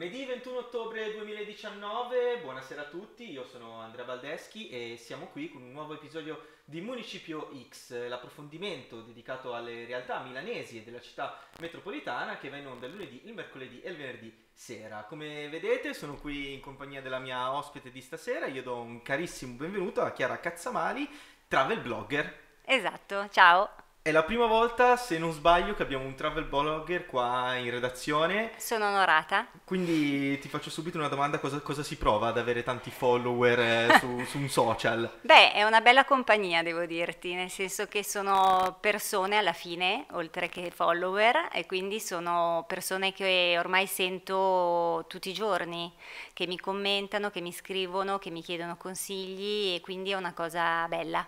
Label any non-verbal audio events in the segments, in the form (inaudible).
Lunedì 21 ottobre 2019, buonasera a tutti, io sono Andrea Valdeschi e siamo qui con un nuovo episodio di Municipio X, l'approfondimento dedicato alle realtà milanesi e della città metropolitana che va in onda il lunedì, il mercoledì e il venerdì sera. Come vedete sono qui in compagnia della mia ospite di stasera, io do un carissimo benvenuto a Chiara Cazzamari, travel blogger. Esatto, ciao. È la prima volta, se non sbaglio, che abbiamo un travel blogger qua in redazione. Sono onorata. Quindi ti faccio subito una domanda, cosa, cosa si prova ad avere tanti follower eh, (laughs) su, su un social? Beh, è una bella compagnia, devo dirti, nel senso che sono persone alla fine, oltre che follower, e quindi sono persone che ormai sento tutti i giorni, che mi commentano, che mi scrivono, che mi chiedono consigli e quindi è una cosa bella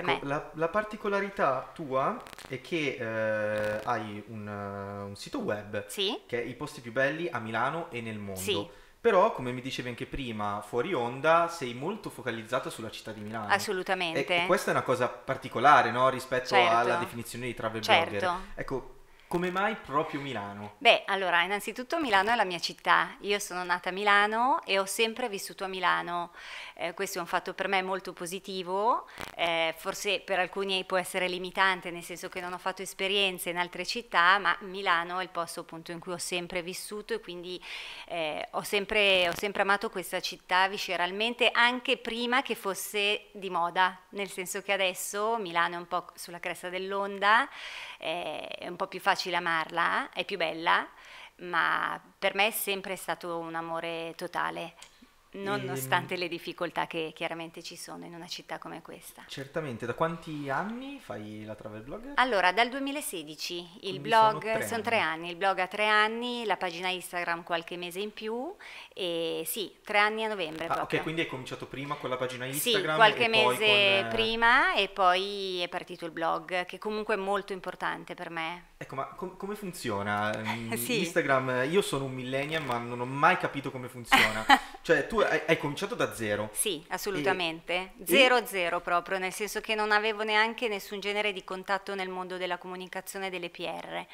per ecco, me. La, la, particolarità tua è che eh, hai un, eh, un, sito web sì? che è i posti più belli a Milano e nel mondo. Sì. Però, come mi dicevi anche prima, fuori onda, sei molto focalizzata sulla città di Milano. Assolutamente. E, e questa è una cosa particolare, no? Rispetto certo. alla definizione di travel certo. blogger. Ecco, come mai proprio Milano? Beh, allora, innanzitutto Milano è la mia città. Io sono nata a Milano e ho sempre vissuto a Milano. Eh, questo è un fatto per me molto positivo, eh, forse per alcuni può essere limitante, nel senso che non ho fatto esperienze in altre città, ma Milano è il posto appunto in cui ho sempre vissuto e quindi eh, ho, sempre, ho sempre amato questa città visceralmente, anche prima che fosse di moda, nel senso che adesso Milano è un po' sulla cresta dell'onda, eh, è un po' più facile facile amarla, eh? è più bella, ma per me è sempre stato un amore totale, nonostante e, ehm. le difficoltà che chiaramente ci sono in una città come questa. Certamente, da quanti anni fai la travel blog? Allora, dal 2016, il Quindi blog sono tre, sono tre, anni, il blog ha tre anni, la pagina Instagram qualche mese in più e sì, tre anni a novembre. Ah, ok, quindi hai cominciato prima con la pagina Instagram? Sì, qualche mese con... Eh, prima e poi è partito il blog, che comunque è molto importante per me Ecco, ma com- come funziona eh, mm, sì. Instagram? Io sono un millennial, ma non ho mai capito come funziona. (laughs) cioè, tu hai, hai, cominciato da zero. Sì, assolutamente. E... Zero, zero proprio, nel senso che non avevo neanche nessun genere di contatto nel mondo della comunicazione delle PR.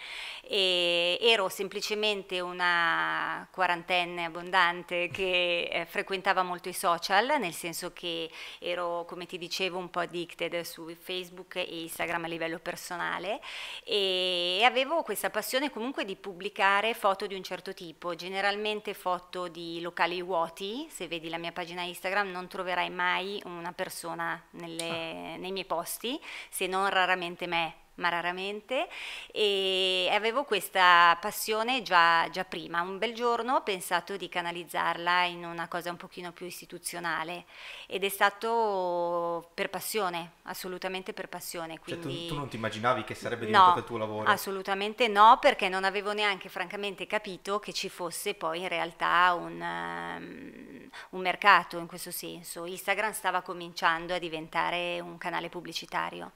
E ero semplicemente una quarantenne abbondante che eh, frequentava molto i social, nel senso che ero, come ti dicevo, un po' addicted su Facebook e Instagram a livello personale. E e avevo questa passione comunque di pubblicare foto di un certo tipo, generalmente foto di locali vuoti, se vedi la mia pagina Instagram non troverai mai una persona nelle, ah. nei miei posti, se non raramente me, ma raramente, e avevo questa passione già, già, prima. Un bel giorno ho pensato di canalizzarla in una cosa un pochino più istituzionale ed è stato per passione, assolutamente per passione. Quindi... Cioè, tu, tu, non ti immaginavi che sarebbe diventato no, il tuo lavoro? Assolutamente no, perché non avevo neanche francamente capito che ci fosse poi in realtà un, um, un mercato in questo senso. Instagram stava cominciando a diventare un canale pubblicitario.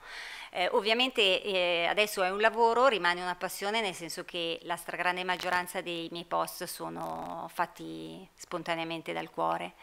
Eh, ovviamente eh, adesso è un lavoro, rimane una passione, nel senso che la stragrande maggioranza dei miei post sono fatti spontaneamente dal cuore.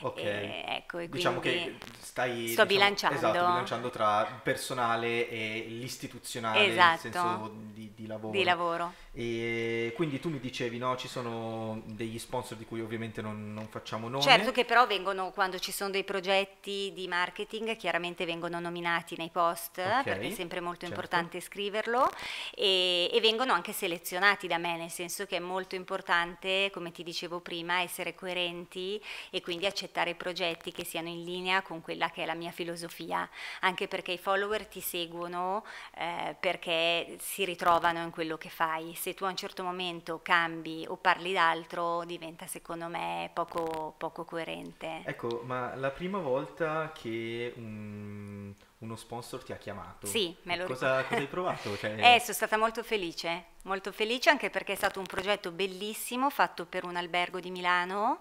Ok. E, ecco, e diciamo che stai sto diciamo, bilanciando. Esatto, bilanciando tra personale e l'istituzionale, esatto. nel senso di, di, lavoro. Di lavoro. E quindi tu mi dicevi, no, ci sono degli sponsor di cui ovviamente non, non facciamo nome. Certo che però vengono, quando ci sono dei progetti di marketing, chiaramente vengono nominati nei post, okay. perché è sempre molto certo. importante scriverlo, e, e vengono anche selezionati da me, nel senso che è molto importante, come ti dicevo prima, essere coerenti e quindi accettare accettare progetti che siano in linea con quella che è la mia filosofia, anche perché i follower ti seguono eh, perché si ritrovano in quello che fai. Se tu a un certo momento cambi o parli d'altro diventa secondo me poco, poco coerente. Ecco, ma la prima volta che un, uno sponsor ti ha chiamato. Sì, me lo cosa, cosa hai provato? (laughs) Cioè... Eh, sono stata molto felice molto felice anche perché è stato un progetto bellissimo fatto per un albergo di Milano,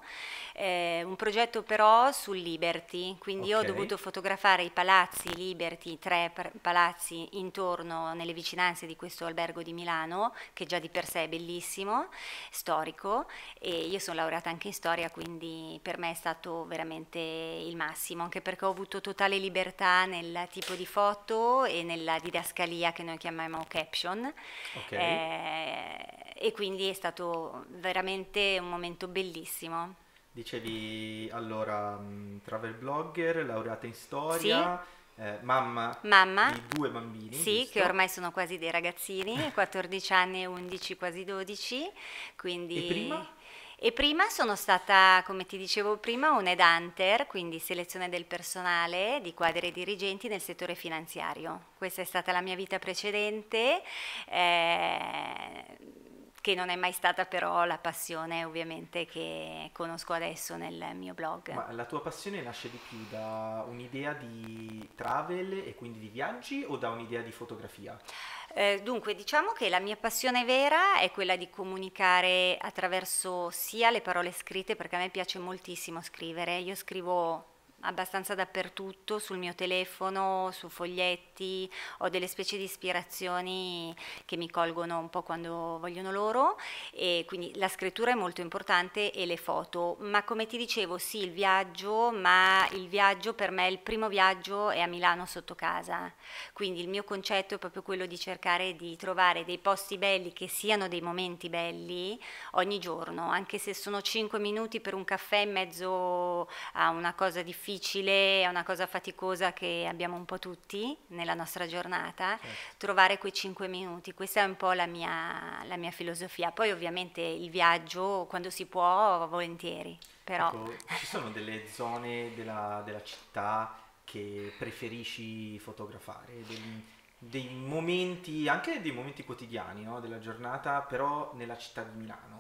eh, un progetto però su Liberty, quindi okay. ho dovuto fotografare i palazzi Liberty, tre palazzi intorno nelle vicinanze di questo albergo di Milano, che già di per sé è bellissimo, storico e io sono laureata anche in storia, quindi per me è stato veramente il massimo, anche perché ho avuto totale libertà nel tipo di foto e nella didascalia che noi chiamiamo caption. Okay. Eh, eh, e quindi è stato veramente un momento bellissimo. Dicevi allora mm, travel blogger, laureata in storia, sì. eh, mamma, mamma, di due bambini. Sì, giusto? che ormai sono quasi dei ragazzini, 14 (laughs) anni e 11, quasi 12. Quindi... E prima? E prima sono stata, come ti dicevo prima, un hunter, quindi selezione del personale di quadri dirigenti nel settore finanziario. Questa è stata la mia vita precedente, eh, che non è mai stata però la passione ovviamente che conosco adesso nel mio blog. Ma la tua passione nasce di più da un'idea di travel e quindi di viaggi o da un'idea di fotografia? Eh, dunque, diciamo che la mia passione vera è quella di comunicare attraverso sia le parole scritte, perché a me piace moltissimo scrivere, io scrivo abbastanza dappertutto, sul mio telefono, su foglietti, ho delle specie di ispirazioni che mi colgono un po' quando vogliono loro e quindi la scrittura è molto importante e le foto, ma come ti dicevo sì il viaggio, ma il viaggio per me il primo viaggio è a Milano sotto casa, quindi il mio concetto è proprio quello di cercare di trovare dei posti belli che siano dei momenti belli ogni giorno, anche se sono 5 minuti per un caffè in mezzo a una cosa difficile difficile, è una cosa faticosa che abbiamo un po' tutti nella nostra giornata, certo. trovare quei cinque minuti, questa è un po' la mia, la mia, filosofia. Poi ovviamente il viaggio quando si può, volentieri. Però. Ecco, ci sono delle zone della, della città che preferisci fotografare? Degli dei momenti, anche dei momenti quotidiani no? della giornata, però nella città di Milano?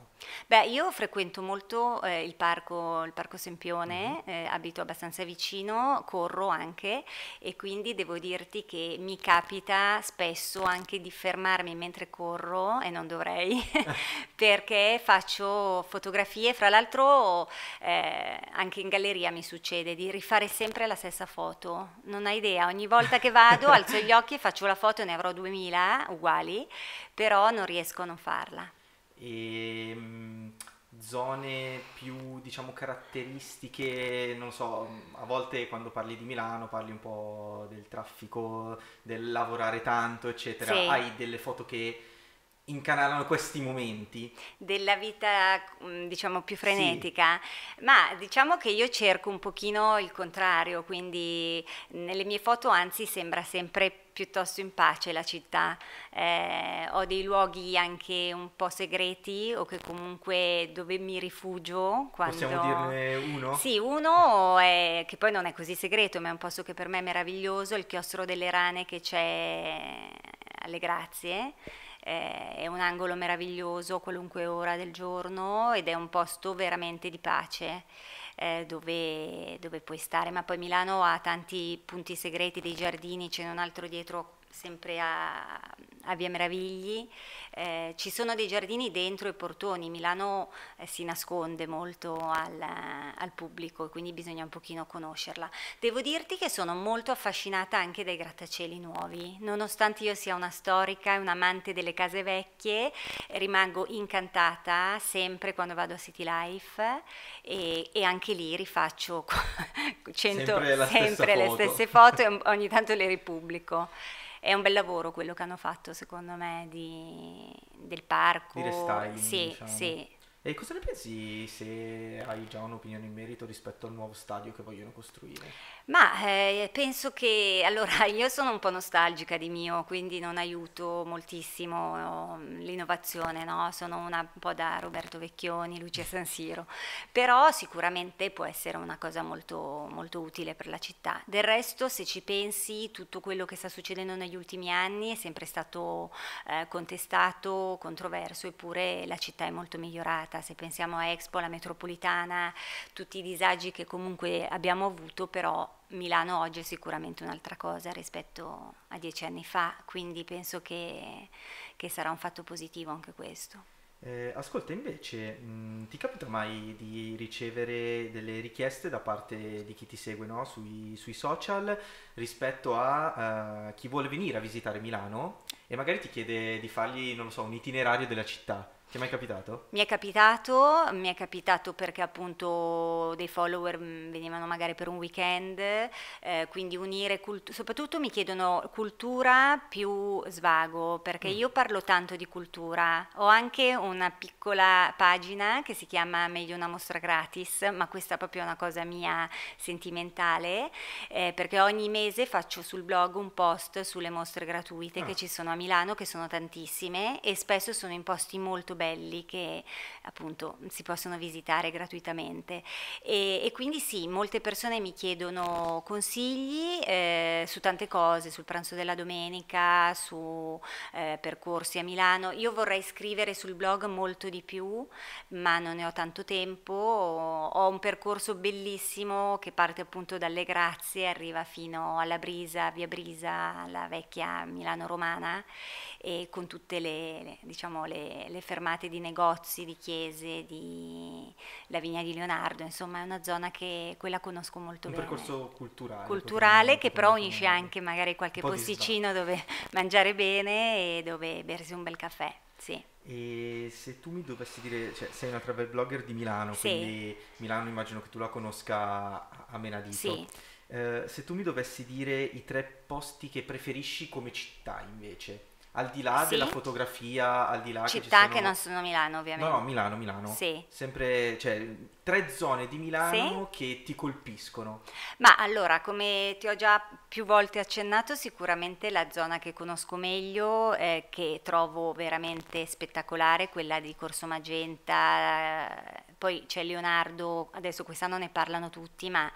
Beh, io frequento molto eh, il, parco, il, parco, Sempione, mm-hmm. eh, abito abbastanza vicino, corro anche e quindi devo dirti che mi capita spesso anche di fermarmi mentre corro e non dovrei (laughs) (laughs) perché faccio fotografie, fra l'altro eh, anche in galleria mi succede di rifare sempre la stessa foto, non hai idea, ogni volta che vado alzo gli occhi e faccio la la foto ne avrò 2000 eh, uguali, però non riesco a non farla. E, ehm, zone più diciamo caratteristiche, non so, a volte quando parli di Milano parli un po' del traffico, del lavorare tanto, eccetera. Sì. Hai delle foto che incanalano questi momenti? Della vita, mm, diciamo, più frenetica, sì. ma diciamo che io cerco un pochino il contrario, quindi nelle mie foto anzi sembra sempre piuttosto in pace la città, eh, ho dei luoghi anche un po' segreti o che comunque dove mi rifugio. Quando... Possiamo dirne uno? Sì, uno è, che poi non è così segreto, ma è un posto che per me è meraviglioso, il chiostro delle rane che c'è alle Grazie eh, è un angolo meraviglioso qualunque ora del giorno ed è un posto veramente di pace. Eh, dove, dove puoi stare, ma poi Milano ha tanti punti segreti, dei giardini, ce n'è un altro dietro sempre a, a Via Meravigli. Eh, ci sono dei giardini dentro i portoni, Milano eh, si nasconde molto al, al pubblico, quindi bisogna un pochino conoscerla. Devo dirti che sono molto affascinata anche dai grattacieli nuovi, nonostante io sia una storica e un amante delle case vecchie, rimango incantata sempre quando vado a City Life e, e anche lì rifaccio 100, (laughs) sempre, sempre le foto. stesse foto e ogni tanto le ripubblico. È un bel lavoro quello che hanno fatto secondo me di, del parco. Di restyling, sì, diciamo. sì, e cosa ne pensi se hai già un'opinione in merito rispetto al nuovo stadio che vogliono costruire? Ma eh, penso che, allora (laughs) io sono un po' nostalgica di mio, quindi non aiuto moltissimo no, mm, l'innovazione, no? sono una, un po' da Roberto Vecchioni, Lucia San Siro, però sicuramente può essere una cosa molto, molto utile per la città. Del resto se ci pensi tutto quello che sta succedendo negli ultimi anni è sempre stato eh, contestato, controverso, eppure la città è molto migliorata stata, se pensiamo a Expo, la metropolitana, tutti i disagi che comunque abbiamo avuto, però Milano oggi è sicuramente un'altra cosa rispetto a dieci anni fa, quindi penso che, che sarà un fatto positivo anche questo. Eh, ascolta, invece, mh, mm, ti capita mai di ricevere delle richieste da parte di chi ti segue no? sui, sui, social rispetto a uh, chi vuole venire a visitare Milano e magari ti chiede di fargli, non so, un itinerario della città? Ti è mai capitato? Mi è capitato, mi è capitato perché appunto dei follower mm, venivano magari per un weekend, eh, quindi unire, cultura, soprattutto mi chiedono cultura più svago, perché mm. io parlo tanto di cultura, ho anche una piccola pagina che si chiama Meglio una mostra gratis, ma questa è proprio una cosa mia sentimentale, eh, perché ogni mese faccio sul blog un post sulle mostre gratuite ah. che ci sono a Milano, che sono tantissime e spesso sono in posti molto belli belli che appunto si possono visitare gratuitamente. E, e quindi sì, molte persone mi chiedono consigli eh, su tante cose, sul pranzo della domenica, su eh, percorsi a Milano. Io vorrei scrivere sul blog molto di più, ma non ne ho tanto tempo. Ho un percorso bellissimo che parte appunto dalle Grazie, arriva fino alla Brisa, via Brisa, la vecchia Milano romana, e con tutte le, le, diciamo, le, le fermate colmate di negozi, di chiese, di la vigna di Leonardo, insomma è una zona che quella conosco molto un bene. Un percorso culturale. Culturale che però unisce anche magari qualche po posticino dove (laughs) mangiare bene e dove bersi un bel caffè. Sì. E se tu mi dovessi dire, cioè, sei una travel blogger di Milano, sì. quindi Milano immagino che tu la conosca a menadito. Sì. Eh, se tu mi dovessi dire i tre posti che preferisci come città invece, al di là sì. della fotografia, al di là città che, sono... che non sono Milano, ovviamente. No, no, Milano, Milano. Sì. Sempre, cioè, tre zone di Milano sì. che ti colpiscono. Ma allora, come ti ho già più volte accennato, sicuramente la zona che conosco meglio, eh, che trovo veramente spettacolare, quella di Corso Magenta, poi c'è Leonardo, adesso quest'anno ne parlano tutti, ma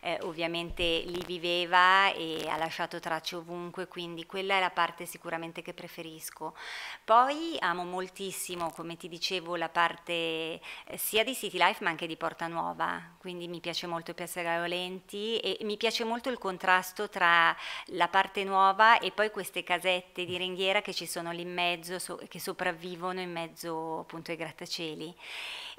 eh, ovviamente lì viveva e ha lasciato tracce ovunque, quindi quella è la parte sicuramente che preferisco. Poi amo moltissimo, come ti dicevo, la parte eh, sia di City Life ma anche di Porta Nuova, quindi mi piace molto Piazza Gaiolenti e mi piace molto il contrasto tra la parte nuova e poi queste casette di ringhiera che ci sono lì in mezzo, so che sopravvivono in mezzo appunto ai grattacieli.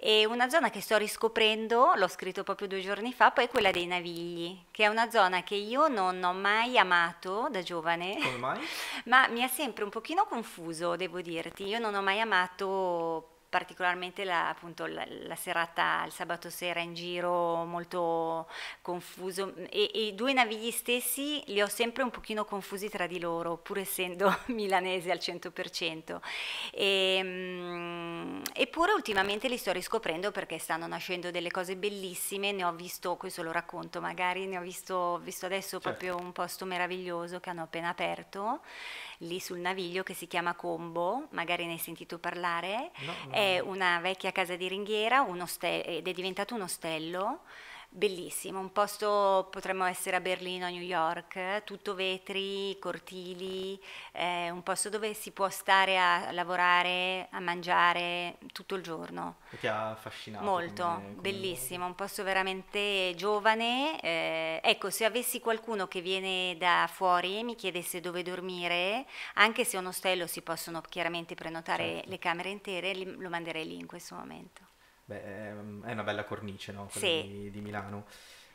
E una zona che sto riscoprendo, l'ho scritto proprio due giorni fa, poi è quella dei Navigli, che è una zona che io non ho mai amato da giovane. Come mai? (laughs) ma mi ha sempre un pochino confuso, devo dirti. Io non ho mai amato particolarmente la, appunto, la, la, serata, il sabato sera in giro molto confuso e, i due navigli stessi li ho sempre un pochino confusi tra di loro, pur essendo (laughs) milanese al 100%. E, ehm, eppure ultimamente li sto riscoprendo perché stanno nascendo delle cose bellissime, ne ho visto, questo lo racconto magari, ne ho visto, visto adesso certo. proprio un posto meraviglioso che hanno appena aperto lì sul naviglio che si chiama Combo, magari ne hai sentito parlare. No, è una vecchia casa di ringhiera ed è diventato un ostello bellissimo, un posto potremmo essere a Berlino, a New York, tutto vetri, cortili, eh, un posto dove si può stare a lavorare, a mangiare tutto il giorno. ti ha affascinato? Molto, come, come bellissimo, modo. un posto veramente giovane. Eh, ecco, se avessi qualcuno che viene da fuori e mi chiedesse dove dormire, anche se è un ostello si possono chiaramente prenotare certo. le camere intere, li, lo manderei lì in questo momento beh, ehm, è una bella cornice, no? sì. di, di Milano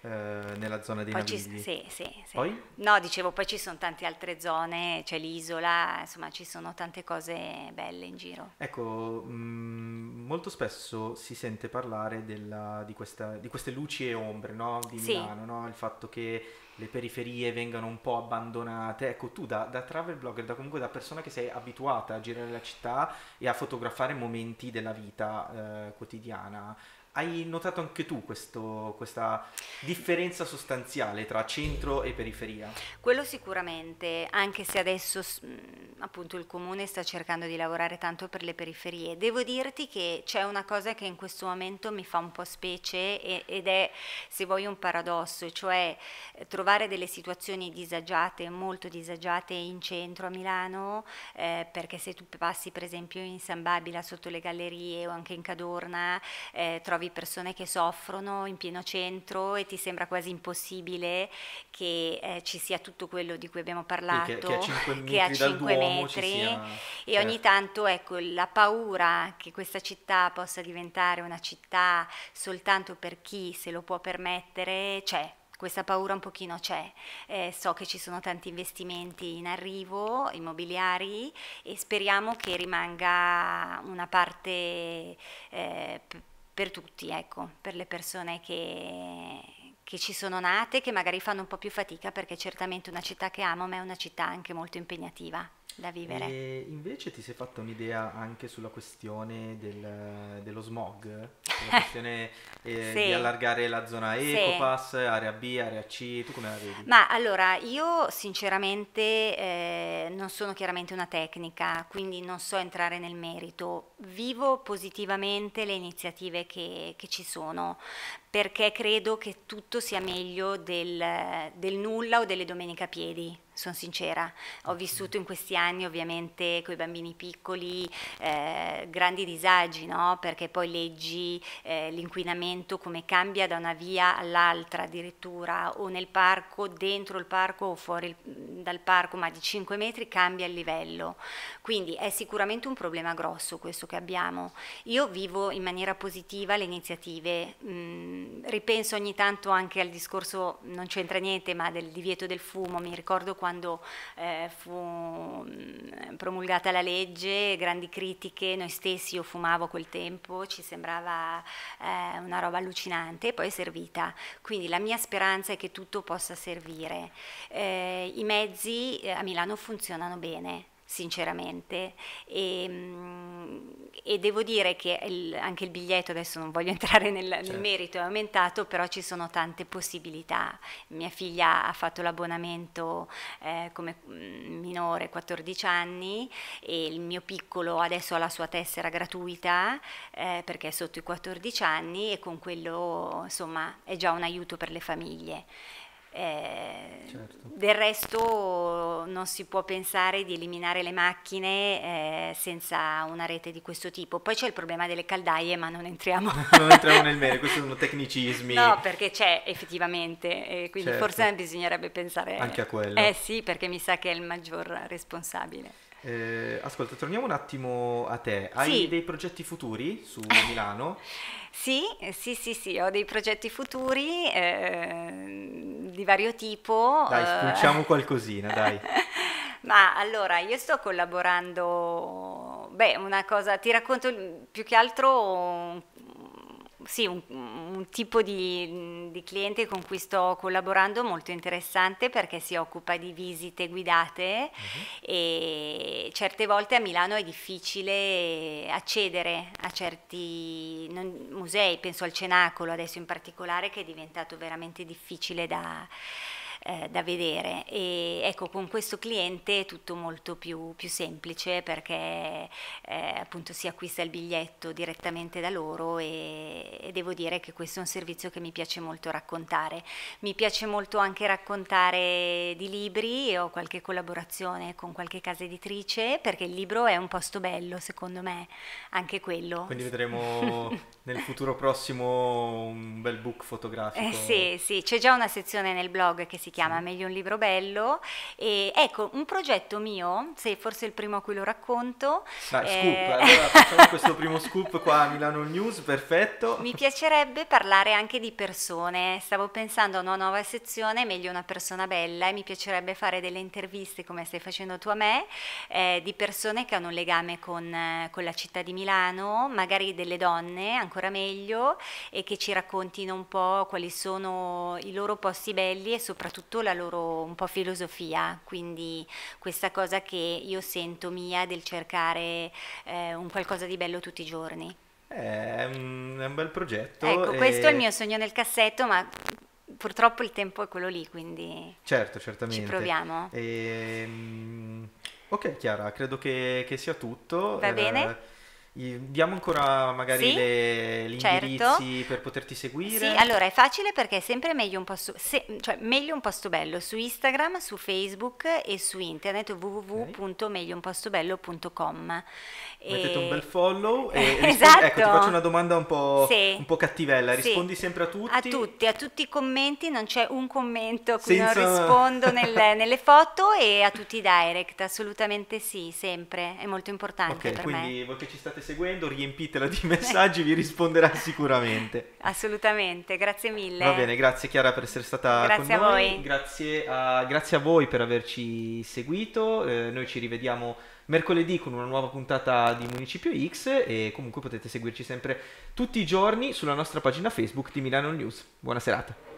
eh, nella zona dei poi Navigli. sì, sì, sì. Poi? No, dicevo, poi ci sono tante altre zone, c'è l'isola, insomma ci sono tante cose belle in giro. Ecco, mh, mm, molto spesso si sente parlare della, di, questa, di, queste luci e ombre no? di Milano, no? il fatto che le periferie vengano un po' abbandonate. Ecco, tu da, da, travel blogger, da comunque da persona che sei abituata a girare la città e a fotografare momenti della vita eh, quotidiana, hai notato anche tu questo, questa differenza sostanziale tra centro e periferia? Quello sicuramente, anche se adesso mm, appunto il comune sta cercando di lavorare tanto per le periferie. Devo dirti che c'è una cosa che in questo momento mi fa un po' specie ed è, se vuoi, un paradosso, cioè eh, trovare delle situazioni disagiate, molto disagiate in centro a Milano, eh, perché se tu passi per esempio in San Babila sotto le gallerie o anche in Cadorna, eh, trovi trovi persone che soffrono in pieno centro e ti sembra quasi impossibile che eh, ci sia tutto quello di cui abbiamo parlato, che, che a 5 (laughs) metri, sia... e certo. ogni tanto ecco, la paura che questa città possa diventare una città soltanto per chi se lo può permettere c'è questa paura un pochino c'è. Eh, so che ci sono tanti investimenti in arrivo, immobiliari, e speriamo che rimanga una parte eh, per tutti, ecco, per le persone che, che ci sono nate, che magari fanno un po' più fatica perché certamente una città che amo, ma è una città anche molto impegnativa da vivere. E invece ti sei fatta un'idea anche sulla questione del dello smog, la eh, questione eh, sì. di allargare la zona Ecopass, sì. area B, area C, tu come la vedi? Ma allora, io sinceramente eh, non sono chiaramente una tecnica, quindi non so entrare nel merito. Vivo positivamente le iniziative che, che ci sono, perché credo che tutto sia meglio del, del nulla o delle domenica a piedi sono sincera, ho vissuto in questi anni ovviamente con i bambini piccoli eh, grandi disagi, no? perché poi leggi eh, l'inquinamento come cambia da una via all'altra addirittura, o nel parco, dentro il parco o fuori il, dal parco, ma di 5 metri cambia il livello. Quindi è sicuramente un problema grosso questo che abbiamo. Io vivo in maniera positiva le iniziative. Mh, mm, Ehm, ripenso ogni tanto anche al discorso, non c'entra niente, ma del divieto del fumo. Mi ricordo quando eh, fu mm, promulgata la legge, grandi critiche, noi stessi io fumavo a quel tempo, ci sembrava eh, una roba allucinante, e poi è servita. Quindi la mia speranza è che tutto possa servire. Eh, I mezzi eh, a Milano funzionano bene sinceramente. E, ehm, e, devo dire che il, anche il biglietto, adesso non voglio (laughs) entrare nel, certo. nel, merito, è aumentato, però ci sono tante possibilità. Mia figlia ha fatto l'abbonamento eh, come mm, minore, 14 anni, e il mio piccolo adesso ha la sua tessera gratuita eh, perché è sotto i 14 anni e con quello insomma è già un aiuto per le famiglie certo. Eh, del resto non si può pensare di eliminare le macchine eh, senza una rete di questo tipo. Poi c'è il problema delle caldaie, ma non entriamo, (laughs) non entriamo nel merito, (laughs) questi sono tecnicismi. No, perché c'è effettivamente, eh, quindi certo. forse bisognerebbe pensare anche a quello. Eh sì, perché mi sa che è il maggior responsabile. Eh, ascolta, torniamo un attimo a te. Hai sì. dei progetti futuri su eh. Milano? sì, sì, sì, sì, ho dei progetti futuri eh, di vario tipo. Dai, eh. spulciamo qualcosina, dai. (laughs) Ma allora, io sto collaborando, beh, una cosa, ti racconto più che altro sì, un, un, tipo di, di, cliente con cui sto collaborando molto interessante perché si occupa di visite guidate uh-huh. e certe volte a Milano è difficile accedere a certi non, musei, penso al Cenacolo adesso in particolare che è diventato veramente difficile da eh, da vedere e ecco con questo cliente è tutto molto più, più semplice perché eh, appunto si acquista il biglietto direttamente da loro e, e, devo dire che questo è un servizio che mi piace molto raccontare. Mi piace molto anche raccontare di libri ho qualche collaborazione con qualche casa editrice perché il libro è un posto bello secondo me, anche quello. Quindi vedremo (laughs) nel futuro prossimo un bel book fotografico. Eh, sì, sì, c'è già una sezione nel blog che si chiama Meglio un libro bello. E, ecco, un progetto mio, sei forse il primo a cui lo racconto. Dai, eh... scoop, (laughs) allora facciamo questo primo scoop qua a Milano News, perfetto. Mi piacerebbe parlare anche di persone. Stavo pensando a una nuova sezione, Meglio una persona bella, e mi piacerebbe fare delle interviste come stai facendo tu a me, eh, di persone che hanno un legame con, eh, con la città di Milano, magari delle donne, ancora meglio, e che ci raccontino un po' quali sono i loro posti belli e soprattutto soprattutto la loro un po' filosofia, quindi questa cosa che io sento mia del cercare eh, un qualcosa di bello tutti i giorni. Eh, è un, è un bel progetto. Ecco, e... questo è il mio sogno nel cassetto, ma purtroppo il tempo è quello lì, quindi certo, certamente. ci proviamo. E... Ehm, ok Chiara, credo che, che sia tutto. Va eh... bene. Diamo ancora magari sì, le, gli certo. indirizzi per poterti seguire. Sì, allora è facile perché è sempre meglio un posto, se, cioè meglio un posto bello su Instagram, su Facebook e su internet www.megliounpostobello.com. Mettete un bel follow e esatto. (laughs) ecco, ti esatto. faccio una domanda un po', sì. un po cattivella, rispondi sì. sempre a tutti. A tutti, a tutti i commenti, non c'è un commento a cui Senza... non rispondo nel, (laughs) nelle foto e a tutti i direct, assolutamente sì, sempre, è molto importante okay, per quindi me. quindi voi che ci state seguendo, riempitela di (laughs) messaggi, vi risponderà sicuramente. (laughs) Assolutamente, grazie mille. Va bene, grazie Chiara per essere stata grazie con a noi. Voi. Grazie a voi. Grazie a voi per averci seguito, eh, noi ci rivediamo mercoledì con una nuova puntata di Municipio X e comunque potete seguirci sempre tutti i giorni sulla nostra pagina Facebook di Milano News. Buona serata.